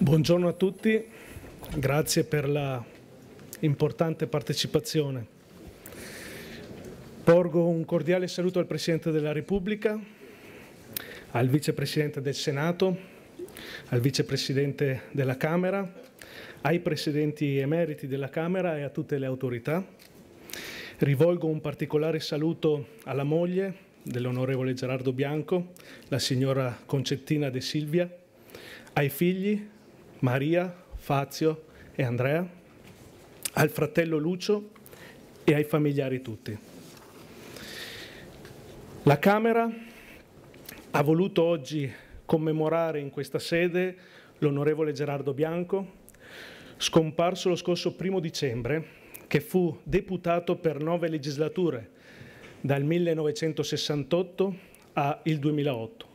Buongiorno a tutti, grazie per la importante partecipazione. Porgo un cordiale saluto al Presidente della Repubblica, al Vicepresidente del Senato, al Vicepresidente della Camera, ai Presidenti emeriti della Camera e a tutte le autorità. Rivolgo un particolare saluto alla moglie dell'onorevole Gerardo Bianco, la signora Concettina De Silvia, ai figli, Maria, Fazio e Andrea, al fratello Lucio e ai familiari tutti. La Camera ha voluto oggi commemorare in questa sede l'onorevole Gerardo Bianco, scomparso lo scorso primo dicembre, che fu deputato per nove legislature, dal 1968 al 2008.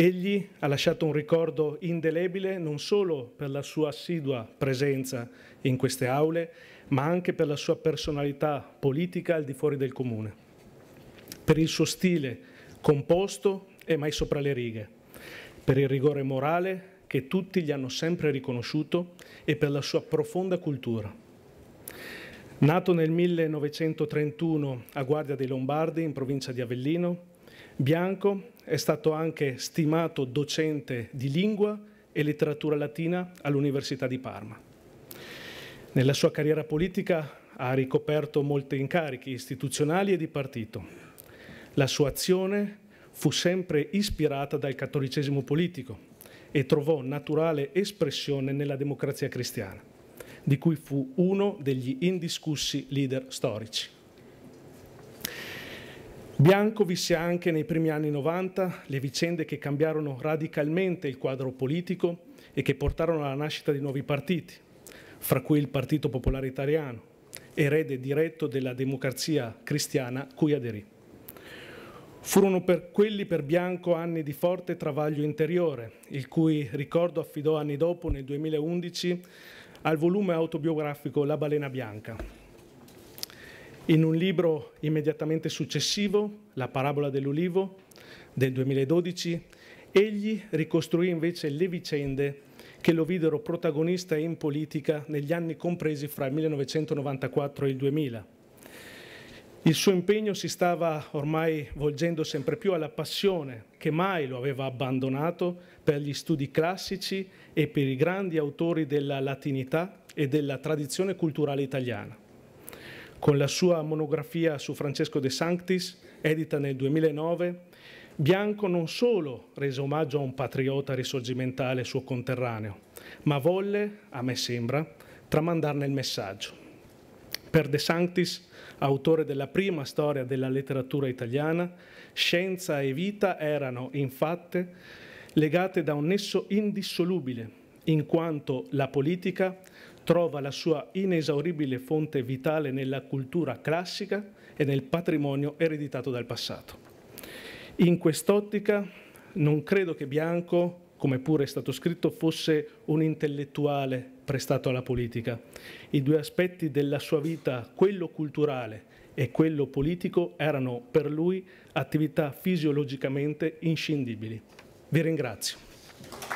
Egli ha lasciato un ricordo indelebile non solo per la sua assidua presenza in queste aule, ma anche per la sua personalità politica al di fuori del comune, per il suo stile composto e mai sopra le righe, per il rigore morale che tutti gli hanno sempre riconosciuto e per la sua profonda cultura. Nato nel 1931 a Guardia dei Lombardi in provincia di Avellino, Bianco è stato anche stimato docente di lingua e letteratura latina all'Università di Parma. Nella sua carriera politica ha ricoperto molti incarichi istituzionali e di partito. La sua azione fu sempre ispirata dal cattolicesimo politico e trovò naturale espressione nella democrazia cristiana, di cui fu uno degli indiscussi leader storici. Bianco visse anche nei primi anni 90 le vicende che cambiarono radicalmente il quadro politico e che portarono alla nascita di nuovi partiti, fra cui il Partito Popolare Italiano, erede diretto della democrazia cristiana cui aderì. Furono per quelli per Bianco anni di forte travaglio interiore, il cui ricordo affidò anni dopo, nel 2011, al volume autobiografico La balena bianca, in un libro immediatamente successivo, La parabola dell'ulivo, del 2012, egli ricostruì invece le vicende che lo videro protagonista in politica negli anni compresi fra il 1994 e il 2000. Il suo impegno si stava ormai volgendo sempre più alla passione che mai lo aveva abbandonato per gli studi classici e per i grandi autori della latinità e della tradizione culturale italiana. Con la sua monografia su Francesco de Sanctis, edita nel 2009, Bianco non solo rese omaggio a un patriota risorgimentale suo conterraneo, ma volle, a me sembra, tramandarne il messaggio. Per De Sanctis, autore della prima storia della letteratura italiana, scienza e vita erano, infatti, legate da un nesso indissolubile, in quanto la politica trova la sua inesauribile fonte vitale nella cultura classica e nel patrimonio ereditato dal passato. In quest'ottica non credo che Bianco, come pure è stato scritto, fosse un intellettuale prestato alla politica. I due aspetti della sua vita, quello culturale e quello politico, erano per lui attività fisiologicamente inscindibili. Vi ringrazio.